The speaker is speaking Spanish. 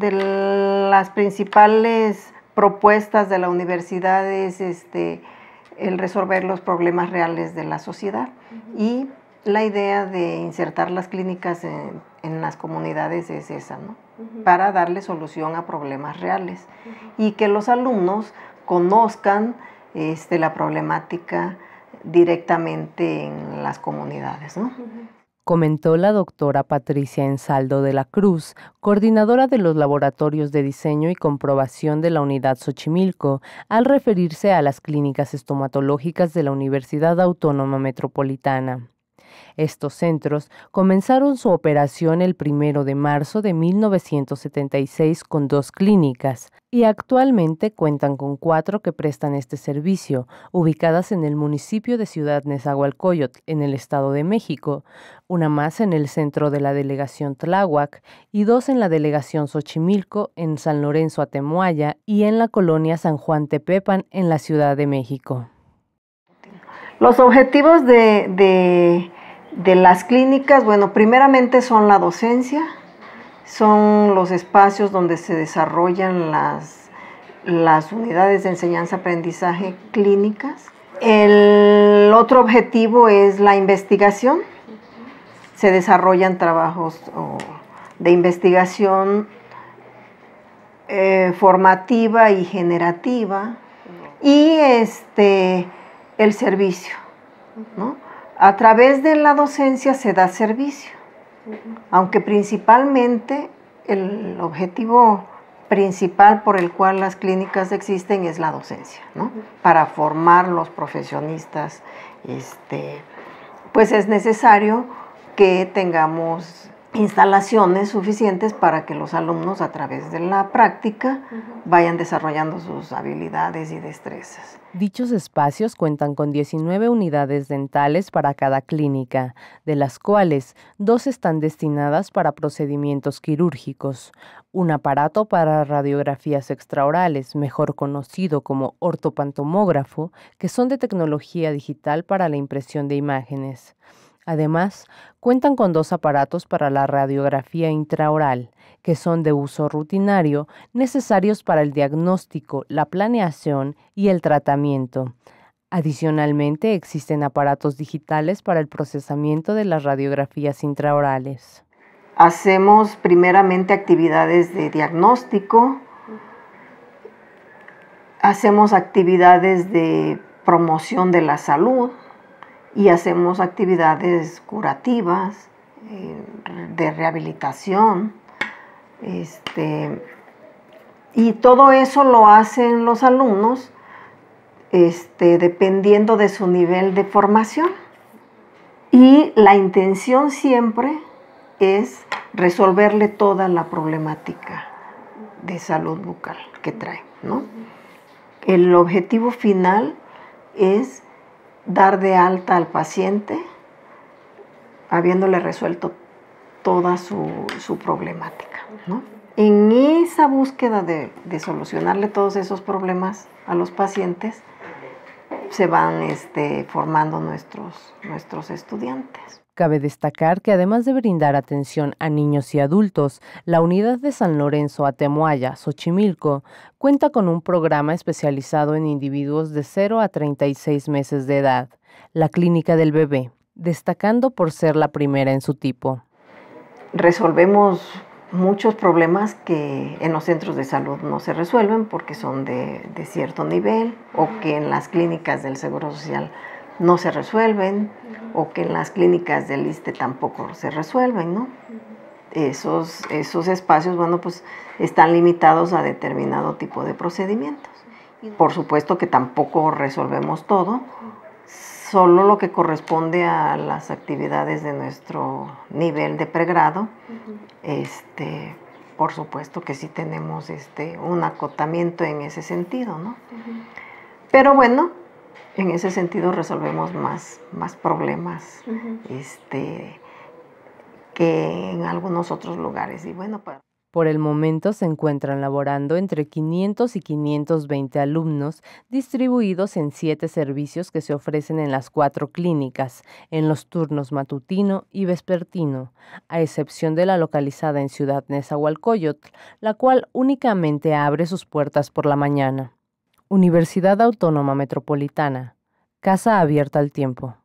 de las principales propuestas de la universidad es este, el resolver los problemas reales de la sociedad y la idea de insertar las clínicas en, las comunidades es esa, ¿no? Para darle solución a problemas reales y que los alumnos conozcan este, la problemática directamente en las comunidades, ¿no? comentó la doctora Patricia Ensaldo de la Cruz, coordinadora de los laboratorios de diseño y comprobación de la unidad Xochimilco, al referirse a las clínicas estomatológicas de la Universidad Autónoma Metropolitana. Estos centros comenzaron su operación el 1 de marzo de 1976 con dos clínicas y actualmente cuentan con cuatro que prestan este servicio, ubicadas en el municipio de Ciudad Nezahualcóyotl, en el Estado de México, una más en el centro de la delegación Tláhuac y dos en la delegación Xochimilco, en San Lorenzo Atemuaya y en la colonia San Juan Tepepan, en la Ciudad de México. Los objetivos de de las clínicas, bueno, primeramente son la docencia, son los espacios donde se desarrollan las, las unidades de enseñanza-aprendizaje clínicas. El otro objetivo es la investigación. Se desarrollan trabajos de investigación eh, formativa y generativa y este, el servicio. ¿no? A través de la docencia se da servicio, aunque principalmente el objetivo principal por el cual las clínicas existen es la docencia, ¿no? Para formar los profesionistas, este, pues es necesario que tengamos instalaciones suficientes para que los alumnos a través de la práctica vayan desarrollando sus habilidades y destrezas. Dichos espacios cuentan con 19 unidades dentales para cada clínica, de las cuales dos están destinadas para procedimientos quirúrgicos, un aparato para radiografías extraorales, mejor conocido como ortopantomógrafo, que son de tecnología digital para la impresión de imágenes Además, cuentan con dos aparatos para la radiografía intraoral, que son de uso rutinario, necesarios para el diagnóstico, la planeación y el tratamiento. Adicionalmente, existen aparatos digitales para el procesamiento de las radiografías intraorales. Hacemos primeramente actividades de diagnóstico, hacemos actividades de promoción de la salud, y hacemos actividades curativas, eh, de rehabilitación, este, y todo eso lo hacen los alumnos este, dependiendo de su nivel de formación. Y la intención siempre es resolverle toda la problemática de salud bucal que trae. El objetivo final es dar de alta al paciente habiéndole resuelto toda su, problemática. En esa búsqueda de, solucionarle todos esos problemas a los pacientes, se van este, formando nuestros estudiantes. Cabe destacar que además de brindar atención a niños y adultos, la unidad de San Lorenzo Atemuaya Xochimilco, cuenta con un programa especializado en individuos de 0 a 36 meses de edad, la Clínica del Bebé, destacando por ser la primera en su tipo. Resolvemos muchos problemas que en los centros de salud no se resuelven porque son de, de cierto nivel o que en las clínicas del Seguro Social no se resuelven o que en las clínicas del ISTE tampoco se resuelven, ¿no? esos, esos espacios, bueno, pues están limitados a determinado tipo de procedimientos. Por supuesto que tampoco resolvemos todo, solo lo que corresponde a las actividades de nuestro nivel de pregrado. este, por supuesto que sí tenemos este, un acotamiento en ese sentido, ¿no? Pero bueno, en ese sentido resolvemos más, problemas este, que en algunos otros lugares. Y bueno, pues Por el momento se encuentran laborando entre 500 y 520 alumnos distribuidos en siete servicios que se ofrecen en las cuatro clínicas, en los turnos matutino y vespertino, a excepción de la localizada en Ciudad Nezahualcóyotl, la cual únicamente abre sus puertas por la mañana. Universidad Autónoma Metropolitana, Casa Abierta al Tiempo.